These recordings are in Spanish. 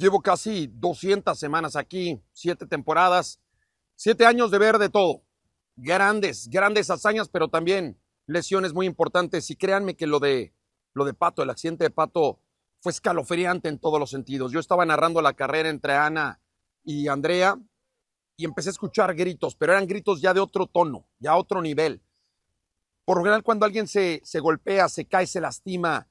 Llevo casi 200 semanas aquí, siete temporadas, siete años de ver de todo. Grandes, grandes hazañas, pero también lesiones muy importantes. Y créanme que lo de, lo de Pato, el accidente de Pato, fue escalofriante en todos los sentidos. Yo estaba narrando la carrera entre Ana y Andrea y empecé a escuchar gritos, pero eran gritos ya de otro tono, ya otro nivel. Por lo general, cuando alguien se, se golpea, se cae, se lastima,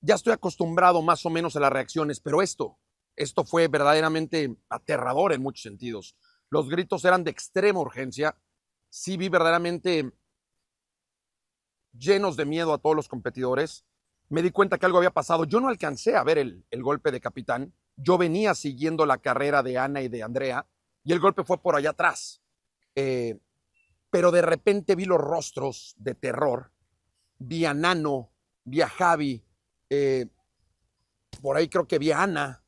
ya estoy acostumbrado más o menos a las reacciones, pero esto, esto fue verdaderamente aterrador en muchos sentidos. Los gritos eran de extrema urgencia. Sí vi verdaderamente llenos de miedo a todos los competidores. Me di cuenta que algo había pasado. Yo no alcancé a ver el, golpe de capitán. Yo venía siguiendo la carrera de Ana y de Andrea y el golpe fue por allá atrás. Eh, pero de repente vi los rostros de terror. Vi a Nano, vi a Javi, eh, por ahí creo que vi a Ana,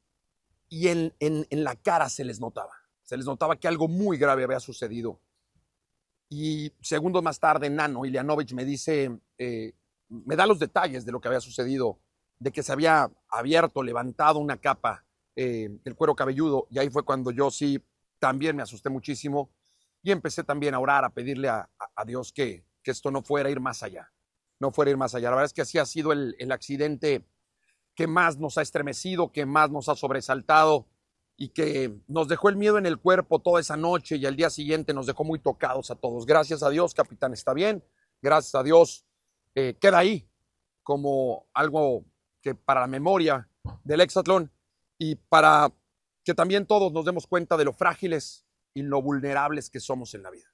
y en, la cara se les notaba. Se les notaba que algo muy grave había sucedido. Y segundos más tarde, Nano Ilianovich me dice, eh, me da los detalles de lo que había sucedido, de que se había abierto, levantado una capa el eh, del cuero cabelludo. Y ahí fue cuando yo sí también me asusté muchísimo y empecé también a orar, a pedirle a, Dios que, que, esto no fuera a ir más allá, no fuera a ir más allá. La verdad es que así ha sido el, el accidente que más nos ha estremecido, que más nos ha sobresaltado y que nos dejó el miedo en el cuerpo toda esa noche y al día siguiente nos dejó muy tocados a todos. Gracias a Dios, capitán, está bien. Gracias a Dios, eh, queda ahí como algo que para la memoria del exatlón y para que también todos nos demos cuenta de lo frágiles y lo vulnerables que somos en la vida.